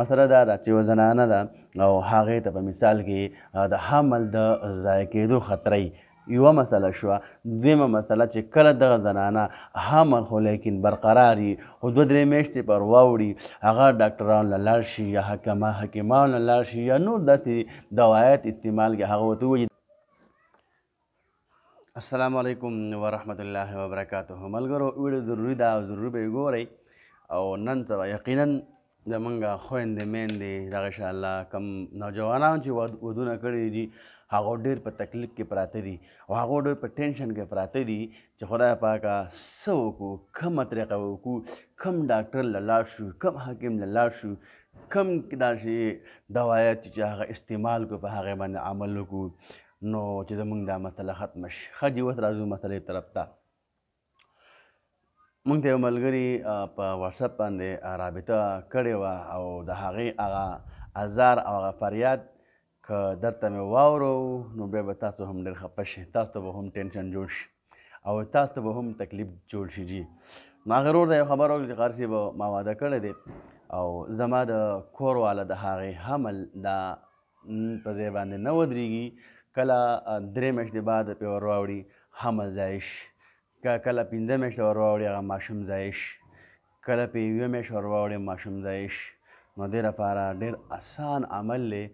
مسله دا ده چې یوه زنانه ده او هغې ته په مثال کې د حمل د ضایع کېدو خطرې یوه مسله شوه دویمه مسله چې کله دغه زنانه حمل خو لیکن برقرار وي خو دوه درې میاشتې پر واوړي هغه ډاکټرانو له لاړ شي یا حکما حکیمانو له لاړ شي یا نور داسې دوایت استعمال کړي هغه ورته ووایي السلام علیکم ورحمۃ اللہ وبرکاتہ ملګرو ویډیو ضروری ده او ضرور به یې ګورئ او نن سبا یقینا زمونږ خویندې میندې دغه شاء الله کم نوجوانان چې ودونه کړي دي هغه ډېر په تکلیف کې پراته دي او هغه ډېر په ټینشن کې پراته دي چې خدای پاکه څه وکړو کومه طریقه وکړو کوم ډاکټر له لاړ شو کوم حاکم له لاړ شو کوم داسې دوایات چې هغه استعمال کړو په هغې باندې عمل وکړو نو چې زمونږ دا مسله ختمه شي ښه جیوت راځو مسلې طرف ته مونږ ته یو ملګري په واتس اپ باندې رابطه کړې و او د هغې هغه ازار او هغه فریاد که درته مې واورو نو بیا به تاسو هم ډېر خفه شئ تاسو ته به هم ټینشن جوړ شي او تاسو ته به هم تکلیف جوړ شي جی ما هغه ورور ته یو خبر وکړل چې قار صاحب ما واده کړی دی او زما د کور والا د هغې حمل دا په ځای باندې نه ودرېږي کله درې میاشتې بعد پې ور واوړي حمل ځای شي کله پنځه میاشتې ور واوړي هغه ماشوم ځایش کله په یوه میاشت ور واوړي ماشوم ځایش نو دې لپاره ډېر اسان عمل دی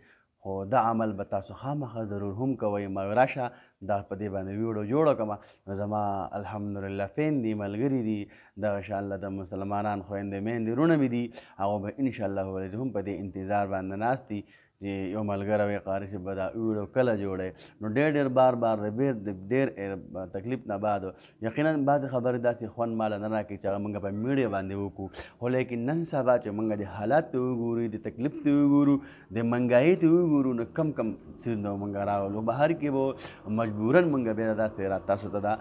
خو دا عمل به تاسو خامخا ضرور هم کوئ ما راشه دا په دې باندې ویډیو جوړه کړم نو زما الحمدلله فین دي ملګري دي دغه انشاءالله د مسلمانان خویندې میندې رونه مې دي هغه به انشاءالله ولې هم په دې انتظار باندې ناست دي چې یو ملګری وي قاری چې به دا ویډیو کله جوړی نو ډېر ډېر بار بار د بیر د ډېر تکلیف نه بعد یقینا بعضې خبرې داسې خوند ماله نه راکړي چې هغه موږ په میډیا باندې وکړو خو لیکن نن سبا چې موږ د حالات ته وګورو د تکلیف ته وګورو د منګایي ته وګورو نو کم کم څیز نو موږ راولو بهر کې به مجبوراً موږ بیا داسې را تاسو ته دا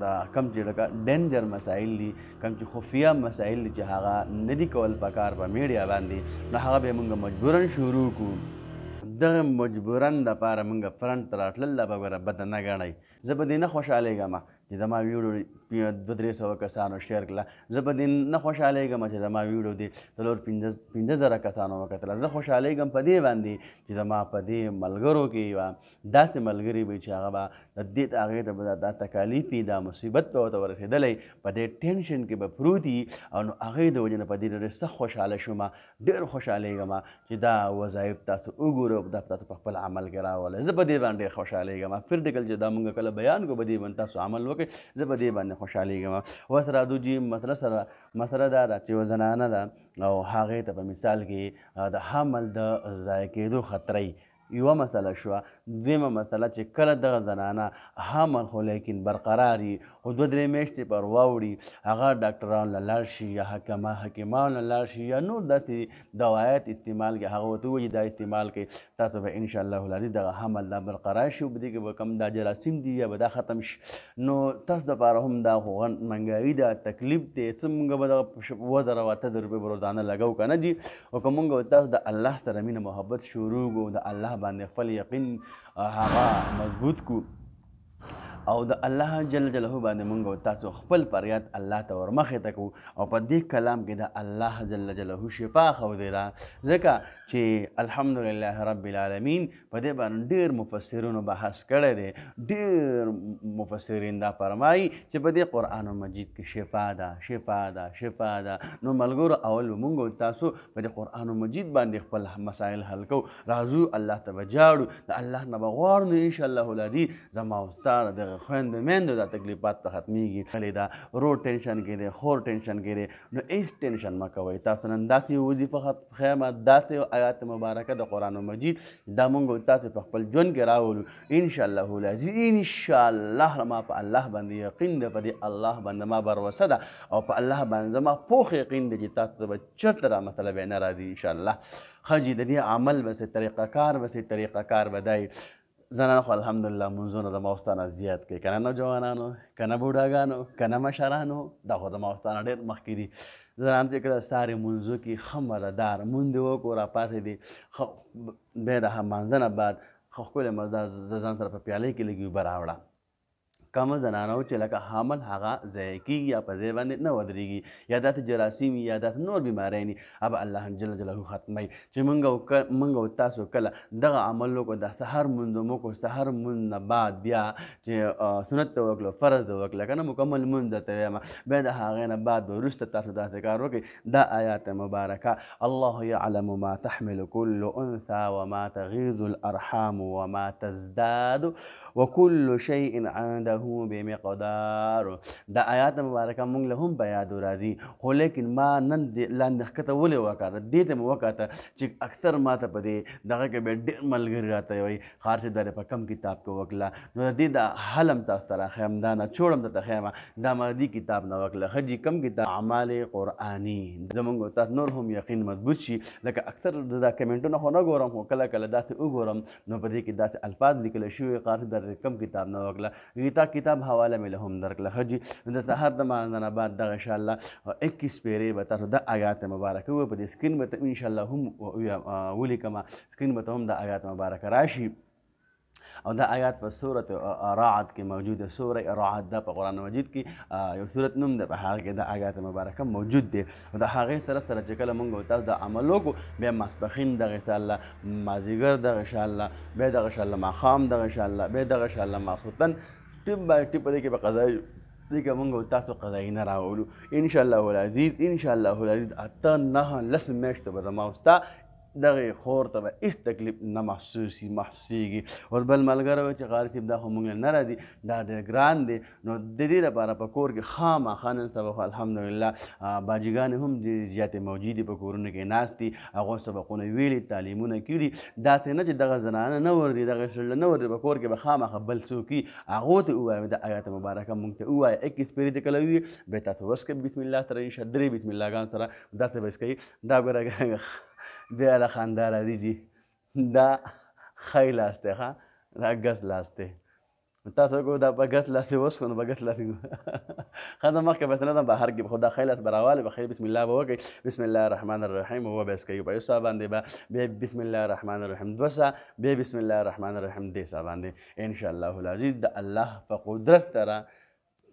دا کم چې لکه ډینجر مسایل دي کم چې خفیه مسایل دي چې هغه نه دي کول پکار په میډیا باندې نو هغه به موږ مجبوراً شروع کړو کو دغه مجبورن د پاره مونږ فرنټ تراتلل دا به ګوره بد نه ګڼئ زه به دې نه خوشحالېږم چې زما ویډیو دوه درې سوه کسانو شیر کړله زه په دې نه خوشحالېږم چې زما ویډیو دې څلور پنځه زره کسانو وکتله زه خوشحالېږم په دې باندې چې زما په دې ملګرو کې به داسې ملګري وي چې هغه به د دې هغې ته به دا تکالیف وي دا مصیبت به ورته ورسېدلی په دې ټینشن کې به پروت وي او نو هغې د وجې نه په دې ډېر سخت خوشحاله شوم ډېر خوشحالېږم چې دا وظایف تاسو وګورو دا تاسو په خپل عمل کې راولئ زه په دې باندې خوشحالېږم پریکټیکل چې دا موږ کله بیان کو په دې باندې تاسو عمل وکړئ وکړي زه به دې باندې خوشحالېږم اوس راځو چې مسله سره مسله دا ده چې یوه زنانه ده او هغې ته په مثال کې د حمل د ضایع کېدو خطرې یوه مسله شوه دویمه مسله چې کله دغه زنانه حامل خو لیکن برقرار وي خو دوه درې میاشتې پر واوړي هغه ډاکټرانو له لاړ شي یا حکمه حکیمانو له لاړ شي یا نور داسې دوایات استعمال کړي هغه ورته ووایي دا استعمال کړي تاسو به انشاءالله العزیز دغه حمل دا برقرار شي په دې کې به کم دا جراثیم دي یا به دا ختم شي نو تاسو دپاره هم دا خو منګایي دا تکلیف دی څه مونږ به دغه اووه زره اته زره روپۍ به روزانه لګو که نه دي او که مونږ تاسو د الله سره مینه محبت شروع کړو د الله باندې خپل یقین هغه مضبوط کو او د الله جل جلاله باندې مونږ تاسو خپل فریاد الله ته ورمخې تکو او په دې کلام کې د الله جل جلاله شفا خوده ده ځکه چې الحمدلله رب العالمین په دې باندې ډیر مفسرونو بحث کړی دی ډیر مفسرین دا فرمایي چې په دې قران مجید کې شفا ده شفا ده شفا ده نو ملګرو اول مونږ تاسو په دې قران مجید باندې خپل مسائل حل کوو راځو الله ته بجاړو د الله نه بغواړو ان شاء الله ولدي زما استاد د خويند مېندو دا تکلیفات ته ختميږي ولې دا روډ ټینشن کې دی خور ټینشن کې دی نو ایس ټینشن ما کوي تاسو نن داسې وظیفه خیمه داسې آیات مبارکه د قران مجید دا مونږ تاسو په خپل ژوند کې راولو ان شاء الله العزیز ان شاء الله ما په الله باندې یقین ده په دې الله باندې ما باور ده او په الله باندې ما پوخ یقین دی چې تاسو به چرته را مطلب نه راځي ان شاء الله خجی د دې عمل به سه طریقه کار به سه طریقه کار بدای زنان خو الحمدلله منځونه د ماوستانه زیات کوي که نه نوجوانانو که نه بوډاګانو که نه مشرانو دا خو د ماوستانه ډېر مخکې دي زنان چې کله ساري منځو کې ښه مزهدار مونځ دې وکړو راپاسې دي ښه بیا د منځ نه بعد ښه ښکلی مزه د ځان سره په پیالۍ کې لږ اوبه راوړه کم زنانه چې لکه حامل هغه ضایع کیږي یا په ځای باندې نه ودرېږي یا داسې جراثیم یا داسې نور بیماریان اب الله جل جلاله ختموي چې موږ موږ تاسو کله دغه عمل وکړو د سحر منځ مو کو سحر منځ نه بعد بیا چې سنت وکړو فرض وکړو کنه مکمل منځ ته وایم بیا د هغې نه بعد وروسته تاسو داسې کار وکړئ دا آیات مبارکه الله يعلم ما تحمل كل أنثى وما تغيظ الأرحام وما تزداد وكل شيء عنده له بمقدار دا آیات مبارکه موږ له هم په یاد راځي خو لیکن ما نن لاندې ښکته ولې وکړه دې ته مې وکړه چې اکثر ما ته په دې دغه کې به ډېر ملګري راته وي خار چې درې په کم کتاب کې وکړه نو دې دا حلم تاسو ته راښیم دا نه چھوڑم ته خیم دا مغدي کتاب نه وکړه خجي کم کتاب اعمال قرآني زمونږ تاسو نور هم یقین مضبوط شي لکه اکثر دا کمنټونه خو نه ګورم خو کله کله داسې وګورم نو په دې کې داسې الفاظ لیکل شوي قاصد در کم کتاب نه وکړه ریتا کتاب حواله مې له هم درکړه ښه جي د سهار د مانځه نه بعد دغه انشاءالله اکیس پیرې به تاسو د آیات مبارکه وي په دې سکرین به ته انشاءالله هم ولیکم سکرین به ته هم د آیات مبارکه راشي او دا آیات په سورته رعد کې موجود ده سوره رعد ده په قران مجید کې یو سورت نوم ده په هغه کې دا آیات مبارکه موجود دي او دا هغه سره سره چې کله مونږ تاسو د عمل وکړو بیا ماسپخین د غشاء الله مازیګر د غشاء الله بیا د غشاء الله ماخام د غشاء الله بیا د غشاء الله ماخوتن ټپ باندې ټپ دی کې به قضا دغه موږ تاسو قضایي نه راولو ان شاء الله العزيز ان شاء الله العزيز اته نه لس میاشتې به زما وستا دغه خور ته به هیڅ تکلیف نه محسوسي محسوسیږي اوس بل ملګری وایي چې غالب صاحب دا خو موږ نه راځي دا ډېر ګران دی نو د دې لپاره په کور کې خامخا نن سبا خو الحمدلله باجیګانې هم ډېرې زیاتې موجود دي په کورونو کې ناست دي هغو سبقونه ویلي تعلیمونه کړي داسې نه چې دغه زنانه نه وردي دغه شړله نه وردي په کور کې به خامخا بل څوک وي هغو ته ووایو د آیات مبارکه موږ ته ووایه اکیس پیرې کلوي به تاسو وسکه بسم الله سره انشاء درې بسم الله ګان سره داسې به اسکوي دا ګوره بیا له خندا راځي چې دا خی لاس دی ښه دا ګز لاس دی تاسو کو دا په ګس لاسې وس کنه په ګس لاسې خدا مخکې بس نه بهر کې خدا خیل اس براواله بخیر بسم الله به وکي بسم الله الرحمن الرحیم هو بس کوي په یوسا باندې به بیا بسم الله الرحمن الرحیم دوسا بیا بسم الله الرحمن الرحیم دې سا باندې ان شاء الله العزیز د الله په قدرت سره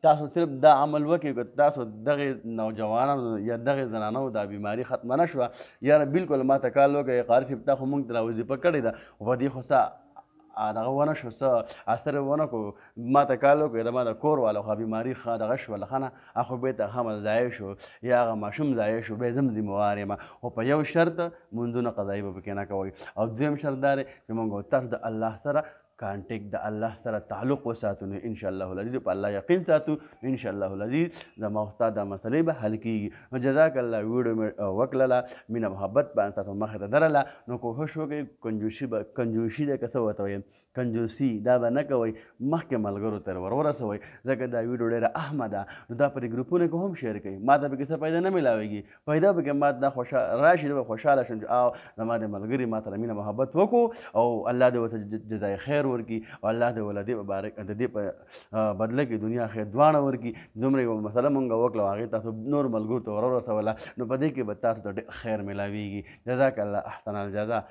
تاسو صرف دا عمل وکړئ که تاسو دغه نوجوانانو یا دغه زنانو دا بیماری ختمه نه شوه یاره بالکل ما ته کال وکړه قاري صاحب تا خو موږ ته را وظیفه کړې ده خو په دې خو ستا دغه ونه شو څه اثر ونه کړو ما ته کال وکړې زما د کور والا خو بیماري ښه دغه شوله ښه نه هغه بیا ته حمل ضایع شو یا هغه ماشوم ضایع شو بیا زه هم ذموار یم خو په یو شرط مونځونه قضایي به پکې نه کوئ او دویم شرط دا دی چې موږ تاسو د الله سره کانټیکټ د الله سره تعلق وساتو نو ان شاء الله العزیز په الله یقین ساتو ان شاء الله العزیز زما استاد دا مسلې به حل کیږي نو جزاک الله ویډیو وکړله مینه محبت باندې تاسو مخې ته درله نو کوښښ وکړئ کنجوشي به کنجوشي د کسه وته وایم کنجوسي دا به نه کوئ مخکې ملګرو تر ور ورسوئ ځکه دا ویډیو ډېره اهمه ده نو دا پرې ګروپونه کې هم شیر کړئ ما ته به څه پیدا نه میلاویږي پیدا به کې ما دا خوشاله راشي به خوشاله شم او زما د ملګري ما ته مینه محبت وکړو او الله دې ورته جزای خیر اجر ورکړي او الله د ولدې مبارک د دې په بدله کې دنیا خیر دواړه ورکړي دومره یوه مسله مونږ وکړو هغې تاسو نور ملګرو ته ور ورسوله نو په دې کې به تاسو ته ډېر خیر میلاویږي جزاک الله احسن الجزا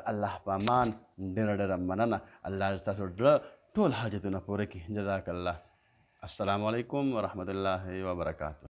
د الله په امان ډېره ډېره مننه الله ستاسو ډېره ټول حاجتونه پوره کړي جزاک الله السلام علیکم ورحمت الله وبرکاتہ